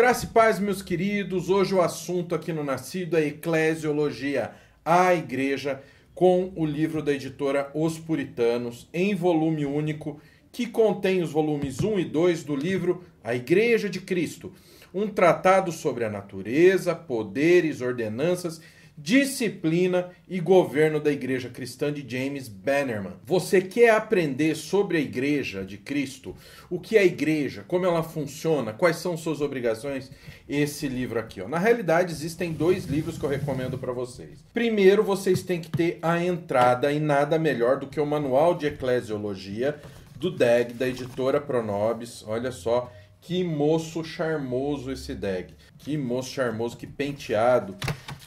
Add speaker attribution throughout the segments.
Speaker 1: Graça e paz, meus queridos. Hoje o assunto aqui no Nascido é Eclesiologia, a Igreja, com o livro da editora Os Puritanos, em volume único, que contém os volumes 1 e 2 do livro A Igreja de Cristo, um tratado sobre a natureza, poderes, ordenanças disciplina e governo da Igreja Cristã de James Bannerman. Você quer aprender sobre a Igreja de Cristo? O que é a Igreja? Como ela funciona? Quais são suas obrigações? Esse livro aqui. Ó. Na realidade, existem dois livros que eu recomendo para vocês. Primeiro, vocês têm que ter a entrada e nada melhor do que o Manual de Eclesiologia do DEG, da editora Pronobis. Olha só, que moço charmoso esse Deg. Que moço charmoso, que penteado.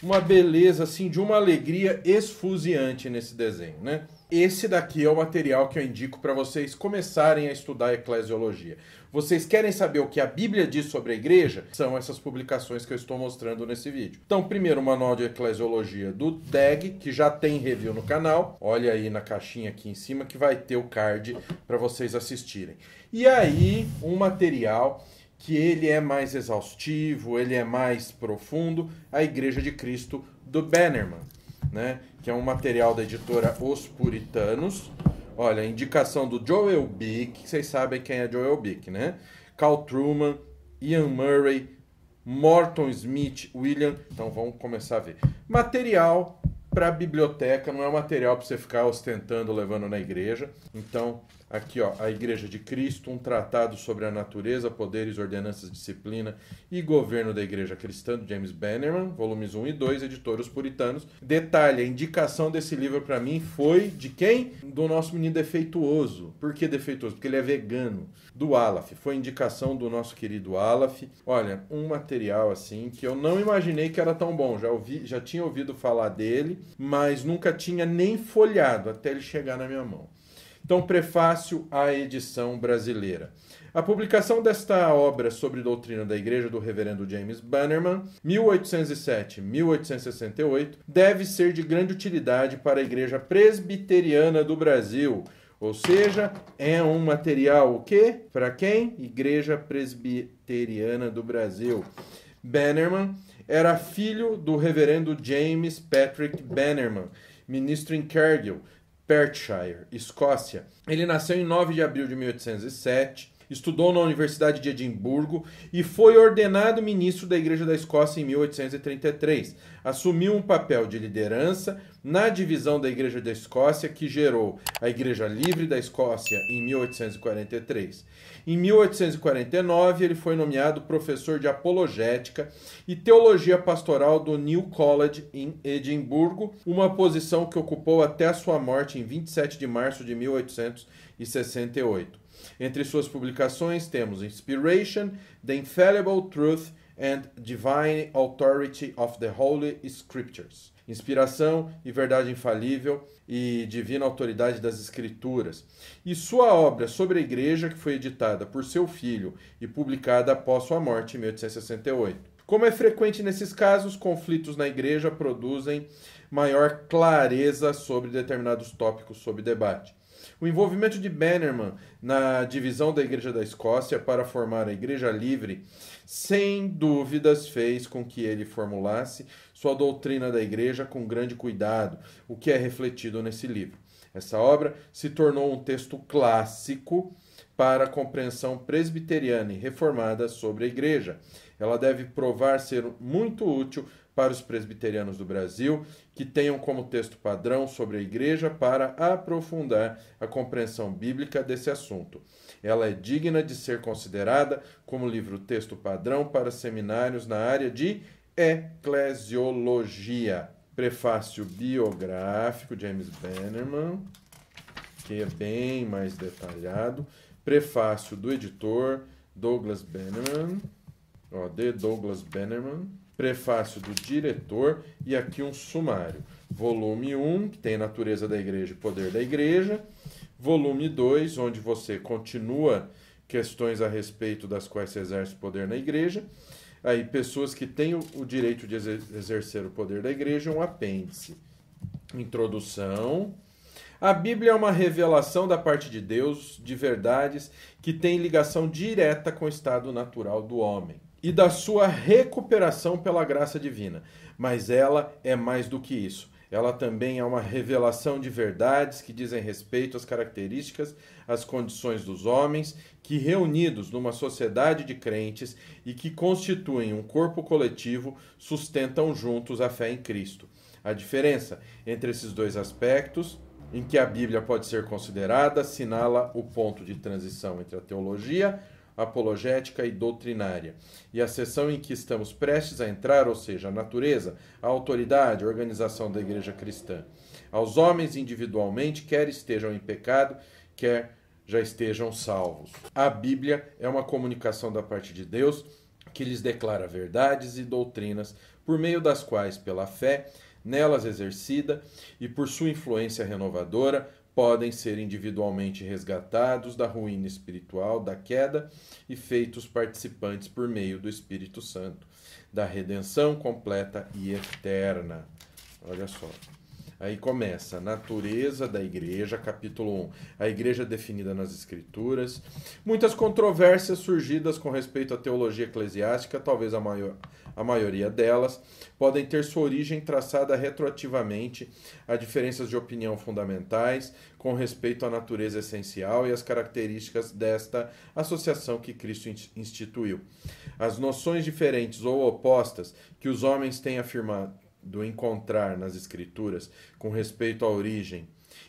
Speaker 1: Uma beleza, assim, de uma alegria esfuziante nesse desenho, né? Esse daqui é o material que eu indico para vocês começarem a estudar a eclesiologia. Vocês querem saber o que a Bíblia diz sobre a igreja? São essas publicações que eu estou mostrando nesse vídeo. Então, primeiro, o Manual de Eclesiologia do DEG, que já tem review no canal. Olha aí na caixinha aqui em cima que vai ter o card para vocês assistirem. E aí, um material que ele é mais exaustivo, ele é mais profundo, a Igreja de Cristo do Bannerman, né? que é um material da editora Os Puritanos. Olha, indicação do Joel Bick, vocês sabem quem é Joel Bick, né? Carl Truman, Ian Murray, Morton Smith, William. Então vamos começar a ver. Material para biblioteca, não é material para você ficar ostentando, levando na igreja. Então Aqui, ó, a Igreja de Cristo, um tratado sobre a natureza, poderes, ordenanças, disciplina e governo da Igreja Cristã, do James Bannerman, volumes 1 e 2, editores Os Puritanos. Detalhe, a indicação desse livro para mim foi de quem? Do nosso menino defeituoso. Por que defeituoso? Porque ele é vegano. Do Alaf. Foi indicação do nosso querido Alaf. Olha, um material assim que eu não imaginei que era tão bom. Já, ouvi, já tinha ouvido falar dele, mas nunca tinha nem folhado até ele chegar na minha mão. Então, prefácio à edição brasileira. A publicação desta obra sobre doutrina da Igreja do Reverendo James Bannerman, 1807-1868, deve ser de grande utilidade para a Igreja Presbiteriana do Brasil, ou seja, é um material o quê? Para quem? Igreja Presbiteriana do Brasil. Bannerman era filho do reverendo James Patrick Bannerman, ministro em Cargill, Perthshire, Escócia. Ele nasceu em 9 de abril de 1807 estudou na Universidade de Edimburgo e foi ordenado ministro da Igreja da Escócia em 1833. Assumiu um papel de liderança na divisão da Igreja da Escócia, que gerou a Igreja Livre da Escócia em 1843. Em 1849, ele foi nomeado professor de apologética e teologia pastoral do New College em Edimburgo, uma posição que ocupou até a sua morte em 27 de março de 1868. Entre suas publicações temos Inspiration, The Infallible Truth and Divine Authority of the Holy Scriptures. Inspiração e verdade infalível e divina autoridade das Escrituras. E sua obra sobre a Igreja, que foi editada por seu filho e publicada após sua morte em 1868. Como é frequente nesses casos, conflitos na Igreja produzem maior clareza sobre determinados tópicos sob debate. O envolvimento de Bannerman na divisão da Igreja da Escócia para formar a Igreja Livre, sem dúvidas, fez com que ele formulasse sua doutrina da Igreja com grande cuidado, o que é refletido nesse livro. Essa obra se tornou um texto clássico para a compreensão presbiteriana e reformada sobre a Igreja. Ela deve provar ser muito útil para os presbiterianos do Brasil, que tenham como texto padrão sobre a Igreja para aprofundar a compreensão bíblica desse assunto. Ela é digna de ser considerada como livro-texto padrão para seminários na área de eclesiologia. Prefácio biográfico, James Bannerman, que é bem mais detalhado. Prefácio do editor, Douglas Bannerman, ó, de Douglas Bannerman prefácio do diretor e aqui um sumário. Volume 1, que tem natureza da igreja e poder da igreja. Volume 2, onde você continua questões a respeito das quais se exerce poder na igreja. Aí, pessoas que têm o direito de exercer o poder da igreja, um apêndice. Introdução. A Bíblia é uma revelação da parte de Deus de verdades que tem ligação direta com o estado natural do homem e da sua recuperação pela graça divina. Mas ela é mais do que isso. Ela também é uma revelação de verdades que dizem respeito às características, às condições dos homens, que reunidos numa sociedade de crentes e que constituem um corpo coletivo, sustentam juntos a fé em Cristo. A diferença entre esses dois aspectos, em que a Bíblia pode ser considerada, assinala o ponto de transição entre a teologia, apologética e doutrinária. E a sessão em que estamos prestes a entrar, ou seja, a natureza, a autoridade, a organização da igreja cristã. Aos homens individualmente, quer estejam em pecado, quer já estejam salvos. A Bíblia é uma comunicação da parte de Deus que lhes declara verdades e doutrinas por meio das quais, pela fé nelas exercida e por sua influência renovadora, podem ser individualmente resgatados da ruína espiritual, da queda e feitos participantes por meio do Espírito Santo, da redenção completa e eterna. Olha só. Aí começa a natureza da igreja, capítulo 1. A igreja é definida nas escrituras. Muitas controvérsias surgidas com respeito à teologia eclesiástica, talvez a maior, a maioria delas, podem ter sua origem traçada retroativamente a diferenças de opinião fundamentais com respeito à natureza essencial e às características desta associação que Cristo instituiu. As noções diferentes ou opostas que os homens têm afirmado encontrar nas Escrituras com respeito à origem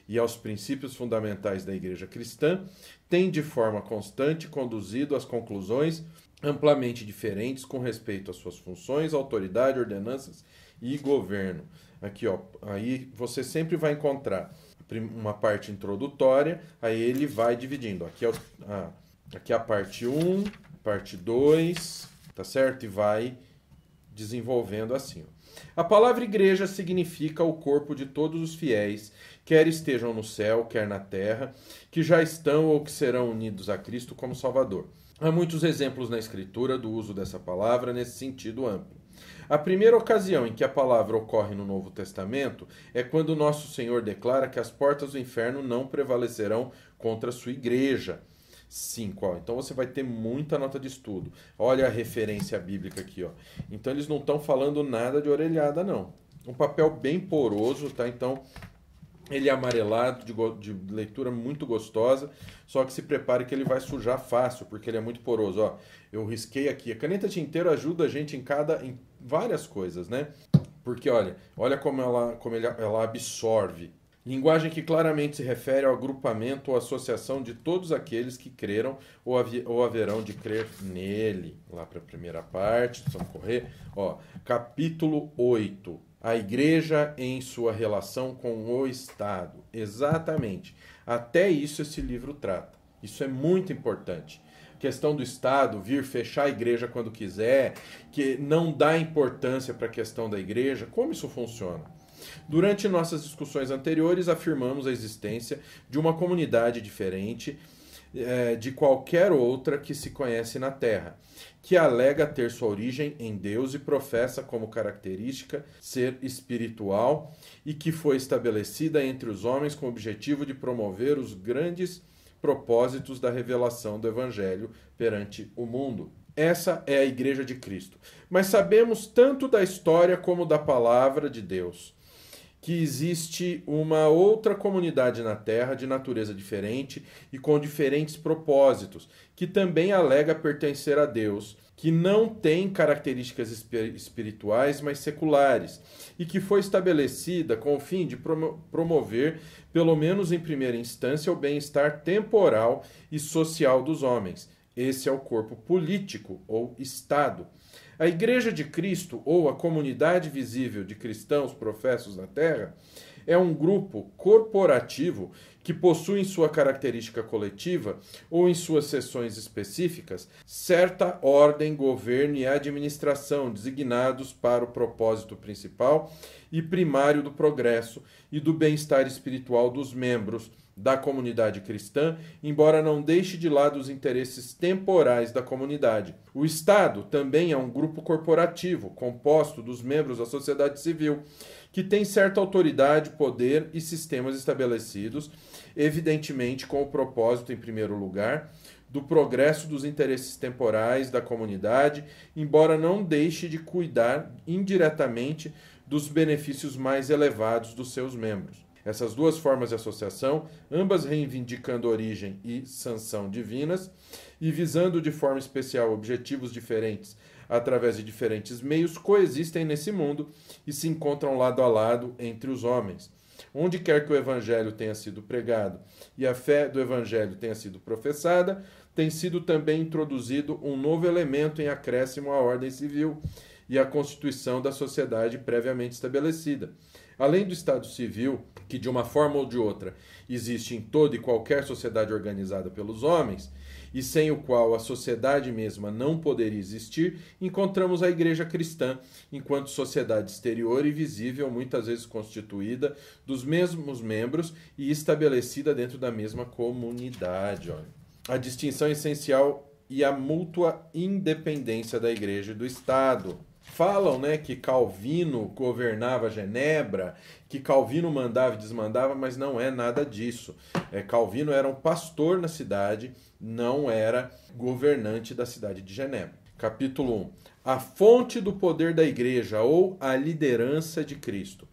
Speaker 1: e aos princípios fundamentais da Igreja cristã, têm de forma constante conduzido às conclusões amplamente diferentes com respeito às suas funções, autoridade, ordenanças e governo. Aqui, ó, aí você sempre vai encontrar uma parte introdutória, aí ele vai dividindo. Aqui é, o, aqui é a parte 1, parte 2, tá certo? E vai desenvolvendo assim. Ó. A palavra igreja significa o corpo de todos os fiéis, quer estejam no céu, quer na terra, que já estão ou que serão unidos a Cristo como Salvador. Há muitos exemplos na escritura do uso dessa palavra nesse sentido amplo. A primeira ocasião em que a palavra ocorre no Novo Testamento é quando nosso Senhor declara que as portas do inferno não prevalecerão contra a sua igreja. 5. Então você vai ter muita nota de estudo. Olha a referência bíblica aqui. Ó. Então eles não estão falando nada de orelhada, não. Um papel bem poroso, tá? Então ele é amarelado, de, de, leitura muito gostosa, só que se prepare que ele vai sujar fácil, porque ele é muito poroso. Ó, eu risquei aqui. A caneta tinteiro ajuda a gente em cada, em várias coisas, né? Porque olha, olha como ela, como ele, ela absorve. Linguagem que claramente se refere ao agrupamento ou associação de todos aqueles que creram ou, ou haverão de crer nele. Lá para a primeira parte, vamos correr. Ó, capítulo 8 a igreja em sua relação com o Estado. Exatamente. Até isso esse livro trata. Isso é muito importante. questão do Estado vir fechar a igreja quando quiser, que não dá importância para a questão da igreja, como isso funciona? Durante nossas discussões anteriores, afirmamos a existência de uma comunidade diferente é, de qualquer outra que se conhece na Terra, que alega ter sua origem em Deus e professa como característica ser espiritual e que foi estabelecida entre os homens com o objetivo de promover os grandes propósitos da revelação do Evangelho perante o mundo. Essa é a Igreja de Cristo. Mas sabemos tanto da história como da palavra de Deus que existe uma outra comunidade na Terra de natureza diferente e com diferentes propósitos, que também alega pertencer a Deus, que não tem características espirituais, mas seculares, e que foi estabelecida com o fim de promover, pelo menos em primeira instância, o bem-estar temporal e social dos homens esse é o corpo político ou Estado. A Igreja de Cristo ou a comunidade visível de cristãos professos na Terra é um grupo corporativo que possui em sua característica coletiva ou em suas seções específicas certa ordem, governo e administração designados para o propósito principal e primário do progresso e do bem-estar espiritual dos membros da comunidade cristã, embora não deixe de lado os interesses temporais da comunidade. O Estado também é um grupo corporativo, composto dos membros da sociedade civil, que tem certa autoridade, poder e sistemas estabelecidos, evidentemente com o propósito, em primeiro lugar, do progresso dos interesses temporais da comunidade, embora não deixe de cuidar indiretamente dos benefícios mais elevados dos seus membros. Essas duas formas de associação, ambas reivindicando origem e sanção divinas, e visando de forma especial objetivos diferentes através de diferentes meios, coexistem nesse mundo e se encontram lado a lado entre os homens. Onde quer que o evangelho tenha sido pregado e a fé do evangelho tenha sido professada, tem sido também introduzido um novo elemento em acréscimo à ordem civil e à constituição da sociedade previamente estabelecida. Além do Estado civil, que de uma forma ou de outra existe em toda e qualquer sociedade organizada pelos homens, e sem o qual a sociedade mesma não poderia existir, encontramos a Igreja Cristã, enquanto sociedade exterior e visível, muitas vezes constituída dos mesmos membros e estabelecida dentro da mesma comunidade. Olha. A distinção é essencial e a mútua independência da Igreja e do Estado falam né, que Calvino governava Genebra, que Calvino mandava e desmandava, mas não é nada disso. É, Calvino era um pastor na cidade, não era governante da cidade de Genebra. Capítulo 1. A fonte do poder da igreja ou a liderança de Cristo.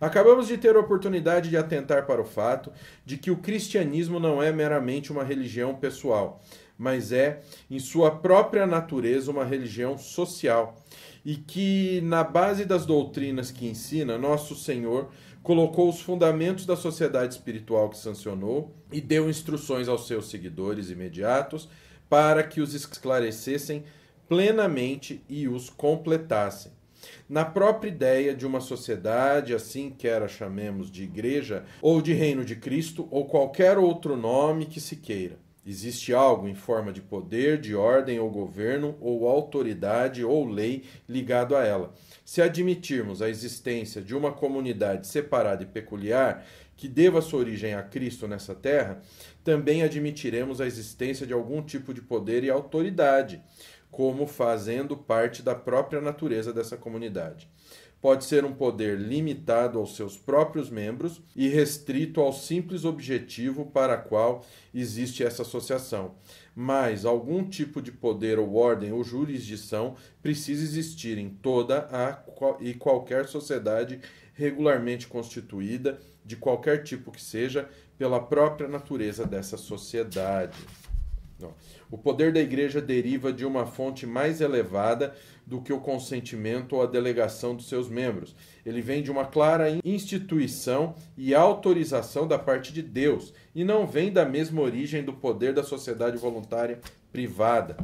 Speaker 1: Acabamos de ter a oportunidade de atentar para o fato de que o cristianismo não é meramente uma religião pessoal mas é, em sua própria natureza, uma religião social. E que, na base das doutrinas que ensina, nosso Senhor colocou os fundamentos da sociedade espiritual que sancionou e deu instruções aos seus seguidores imediatos para que os esclarecessem plenamente e os completassem. Na própria ideia de uma sociedade, assim que era chamemos de igreja, ou de reino de Cristo, ou qualquer outro nome que se queira. Existe algo em forma de poder, de ordem ou governo, ou autoridade ou lei ligado a ela. Se admitirmos a existência de uma comunidade separada e peculiar, que deva sua origem a Cristo nessa terra, também admitiremos a existência de algum tipo de poder e autoridade, como fazendo parte da própria natureza dessa comunidade pode ser um poder limitado aos seus próprios membros e restrito ao simples objetivo para qual existe essa associação. Mas algum tipo de poder ou ordem ou jurisdição precisa existir em toda a e qualquer sociedade regularmente constituída, de qualquer tipo que seja, pela própria natureza dessa sociedade. O poder da igreja deriva de uma fonte mais elevada do que o consentimento ou a delegação dos seus membros. Ele vem de uma clara instituição e autorização da parte de Deus, e não vem da mesma origem do poder da sociedade voluntária privada.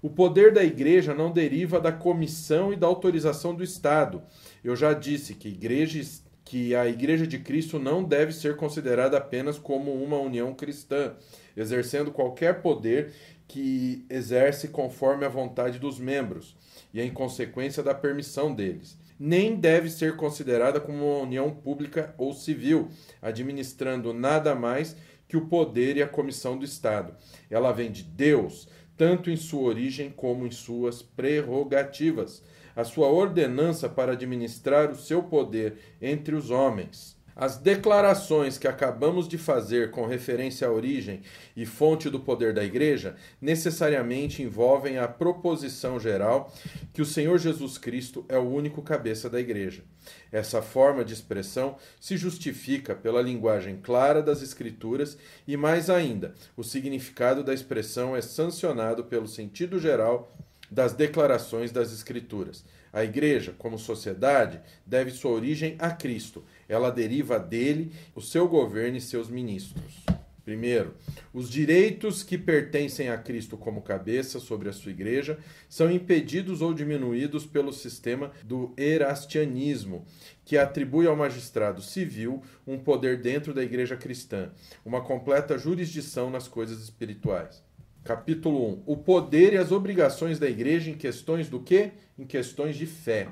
Speaker 1: O poder da igreja não deriva da comissão e da autorização do Estado. Eu já disse que igrejas, que a Igreja de Cristo não deve ser considerada apenas como uma união cristã, exercendo qualquer poder que exerce conforme a vontade dos membros e é em consequência da permissão deles. Nem deve ser considerada como uma união pública ou civil, administrando nada mais que o poder e a comissão do Estado. Ela vem de Deus, tanto em sua origem como em suas prerrogativas. A sua ordenança para administrar o seu poder entre os homens. As declarações que acabamos de fazer com referência à origem e fonte do poder da Igreja necessariamente envolvem a proposição geral que o Senhor Jesus Cristo é o único cabeça da Igreja. Essa forma de expressão se justifica pela linguagem clara das Escrituras e, mais ainda, o significado da expressão é sancionado pelo sentido geral das declarações das Escrituras. A Igreja, como sociedade, deve sua origem a Cristo ela deriva dele, o seu governo e seus ministros. Primeiro, os direitos que pertencem a Cristo como cabeça sobre a sua igreja são impedidos ou diminuídos pelo sistema do erastianismo, que atribui ao magistrado civil um poder dentro da igreja cristã, uma completa jurisdição nas coisas espirituais. Capítulo 1. O poder e as obrigações da igreja em questões do quê? Em questões de fé.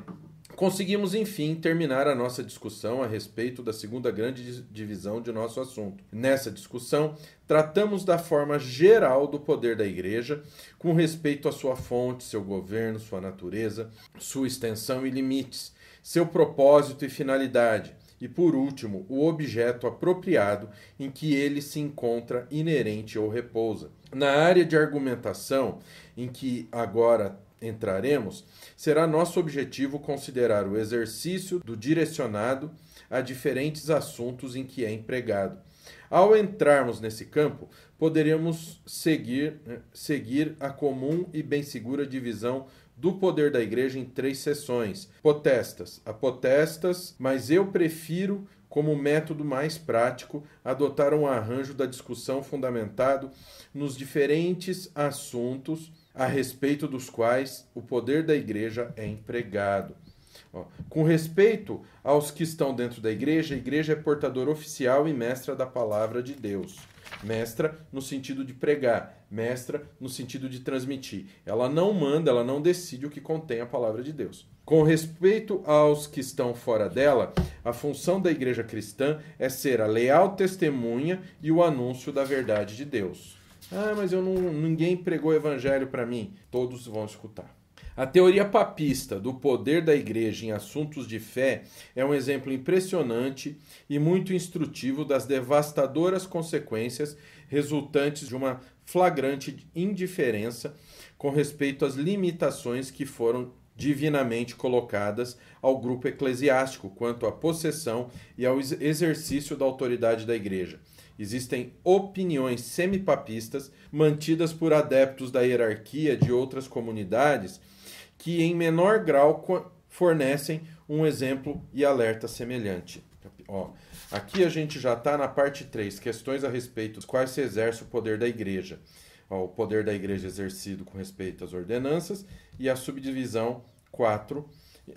Speaker 1: Conseguimos, enfim, terminar a nossa discussão a respeito da segunda grande divisão de nosso assunto. Nessa discussão, tratamos da forma geral do poder da Igreja, com respeito à sua fonte, seu governo, sua natureza, sua extensão e limites, seu propósito e finalidade, e, por último, o objeto apropriado em que ele se encontra inerente ou repousa. Na área de argumentação, em que agora entraremos, será nosso objetivo considerar o exercício do direcionado a diferentes assuntos em que é empregado. Ao entrarmos nesse campo, poderemos seguir, né, seguir a comum e bem segura divisão do poder da igreja em três sessões potestas, apotestas, mas eu prefiro como método mais prático, adotar um arranjo da discussão fundamentado nos diferentes assuntos a respeito dos quais o poder da igreja é empregado. com respeito aos que estão dentro da igreja, a igreja é portadora oficial e mestra da palavra de Deus. Mestra no sentido de pregar, mestra no sentido de transmitir. Ela não manda, ela não decide o que contém a palavra de Deus. Com respeito aos que estão fora dela, a função da igreja cristã é ser a leal testemunha e o anúncio da verdade de Deus. Ah, mas eu não, ninguém pregou evangelho para mim. Todos vão escutar. A teoria papista do poder da igreja em assuntos de fé é um exemplo impressionante e muito instrutivo das devastadoras consequências resultantes de uma flagrante indiferença com respeito às limitações que foram divinamente colocadas ao grupo eclesiástico quanto à possessão e ao exercício da autoridade da igreja, Existem opiniões semipapistas mantidas por adeptos da hierarquia de outras comunidades que, em menor grau, fornecem um exemplo e alerta semelhante. Ó, aqui a gente já está na parte 3, questões a respeito dos quais se exerce o poder da igreja. Ó, o poder da igreja exercido com respeito às ordenanças e a subdivisão 4,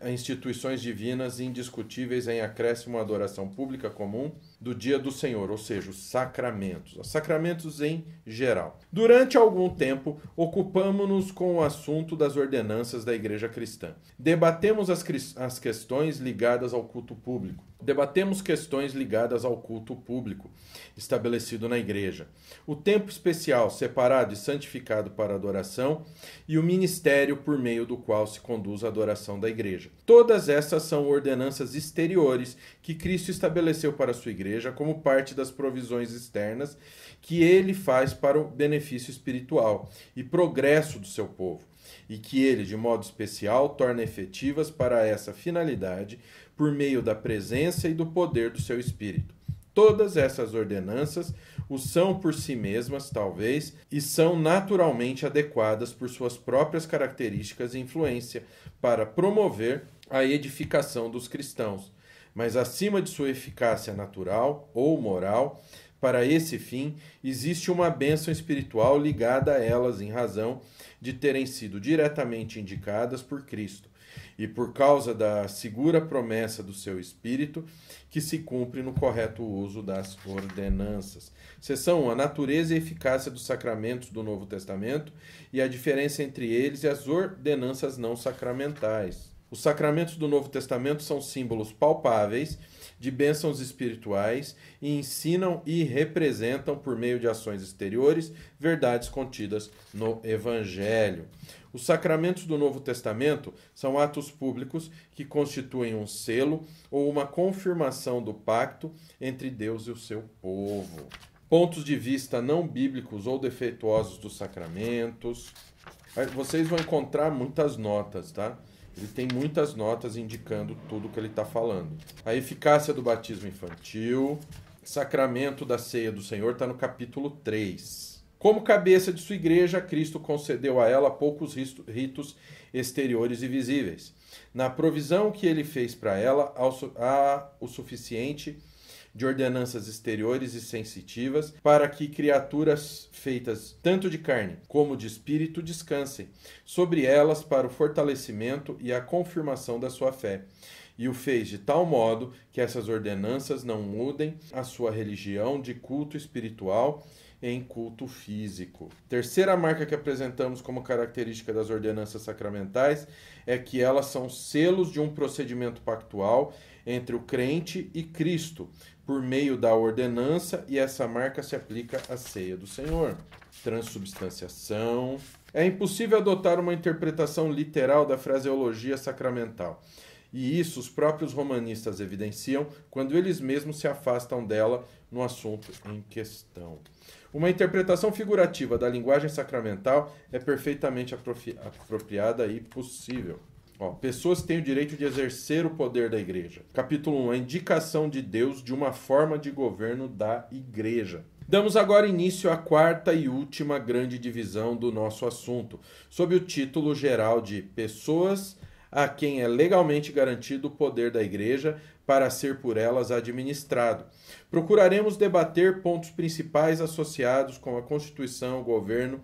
Speaker 1: instituições divinas indiscutíveis em acréscimo à adoração pública comum do dia do Senhor, ou seja, os sacramentos, os sacramentos em geral. Durante algum tempo, ocupamos-nos com o assunto das ordenanças da Igreja Cristã. Debatemos as, as questões ligadas ao culto público. Debatemos questões ligadas ao culto público estabelecido na Igreja. O tempo especial separado e santificado para adoração e o ministério por meio do qual se conduz a adoração da Igreja. Todas essas são ordenanças exteriores que Cristo estabeleceu para a sua Igreja igreja como parte das provisões externas que ele faz para o benefício espiritual e progresso do seu povo, e que ele, de modo especial, torna efetivas para essa finalidade por meio da presença e do poder do seu espírito. Todas essas ordenanças o são por si mesmas, talvez, e são naturalmente adequadas por suas próprias características e influência para promover a edificação dos cristãos, mas acima de sua eficácia natural ou moral, para esse fim, existe uma bênção espiritual ligada a elas em razão de terem sido diretamente indicadas por Cristo, e por causa da segura promessa do seu espírito, que se cumpre no correto uso das ordenanças. Seção 1. A natureza e eficácia dos sacramentos do Novo Testamento e a diferença entre eles e as ordenanças não sacramentais. Os sacramentos do Novo Testamento são símbolos palpáveis de bênçãos espirituais e ensinam e representam, por meio de ações exteriores, verdades contidas no Evangelho. Os sacramentos do Novo Testamento são atos públicos que constituem um selo ou uma confirmação do pacto entre Deus e o seu povo. Pontos de vista não bíblicos ou defeituosos dos sacramentos. Vocês vão encontrar muitas notas, tá? Ele tem muitas notas indicando tudo que ele está falando. A eficácia do batismo infantil, sacramento da ceia do Senhor, está no capítulo 3. Como cabeça de sua igreja, Cristo concedeu a ela poucos ritos exteriores e visíveis. Na provisão que ele fez para ela, há o suficiente de ordenanças exteriores e sensitivas, para que criaturas feitas tanto de carne como de espírito descansem sobre elas para o fortalecimento e a confirmação da sua fé e o fez de tal modo que essas ordenanças não mudem a sua religião de culto espiritual em culto físico. Terceira marca que apresentamos como característica das ordenanças sacramentais é que elas são selos de um procedimento pactual entre o crente e Cristo, por meio da ordenança e essa marca se aplica à ceia do Senhor. Transubstanciação. É impossível adotar uma interpretação literal da fraseologia sacramental. E isso os próprios romanistas evidenciam quando eles mesmos se afastam dela no assunto em questão. Uma interpretação figurativa da linguagem sacramental é perfeitamente apropriada e possível. Ó, pessoas têm o direito de exercer o poder da igreja. Capítulo 1. A indicação de Deus de uma forma de governo da igreja. Damos agora início à quarta e última grande divisão do nosso assunto, sob o título geral de Pessoas a quem é legalmente garantido o poder da igreja para ser por elas administrado. Procuraremos debater pontos principais associados com a Constituição, o governo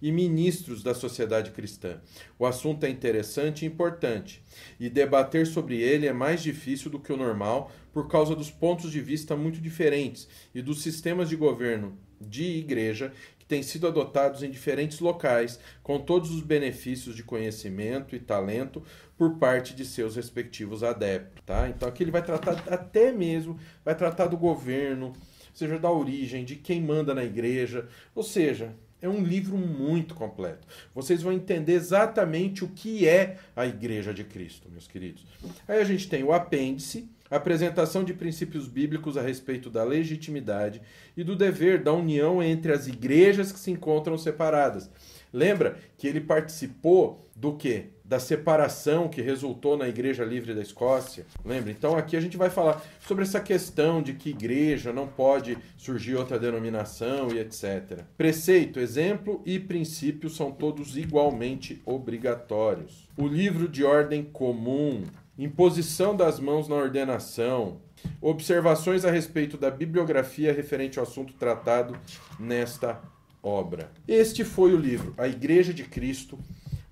Speaker 1: e ministros da sociedade cristã. O assunto é interessante e importante, e debater sobre ele é mais difícil do que o normal por causa dos pontos de vista muito diferentes e dos sistemas de governo de igreja que têm sido adotados em diferentes locais, com todos os benefícios de conhecimento e talento por parte de seus respectivos adeptos. Tá? Então aqui ele vai tratar até mesmo, vai tratar do governo, ou seja, da origem, de quem manda na igreja, ou seja, é um livro muito completo. Vocês vão entender exatamente o que é a Igreja de Cristo, meus queridos. Aí a gente tem o apêndice, apresentação de princípios bíblicos a respeito da legitimidade e do dever da união entre as igrejas que se encontram separadas. Lembra que ele participou do quê? da separação que resultou na Igreja Livre da Escócia. Lembra? Então aqui a gente vai falar sobre essa questão de que igreja não pode surgir outra denominação e etc. Preceito, exemplo e princípio são todos igualmente obrigatórios. O livro de ordem comum, imposição das mãos na ordenação, observações a respeito da bibliografia referente ao assunto tratado nesta obra. Este foi o livro A Igreja de Cristo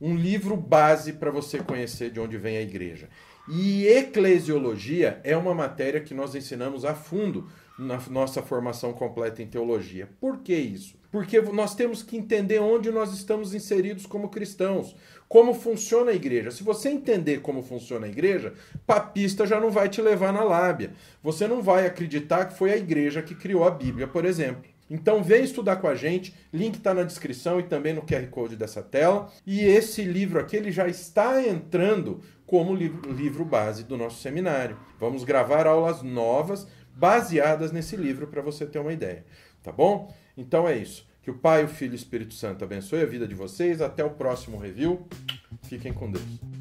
Speaker 1: um livro base para você conhecer de onde vem a igreja. E eclesiologia é uma matéria que nós ensinamos a fundo na nossa formação completa em teologia. Por que isso? Porque nós temos que entender onde nós estamos inseridos como cristãos, como funciona a igreja. Se você entender como funciona a igreja, papista já não vai te levar na lábia. Você não vai acreditar que foi a igreja que criou a Bíblia, por exemplo. Então vem estudar com a gente, link está na descrição e também no QR Code dessa tela. E esse livro aqui ele já está entrando como livro, livro base do nosso seminário. Vamos gravar aulas novas baseadas nesse livro para você ter uma ideia, tá bom? Então é isso. Que o Pai, o Filho e o Espírito Santo abençoe a vida de vocês. Até o próximo review. Fiquem com Deus.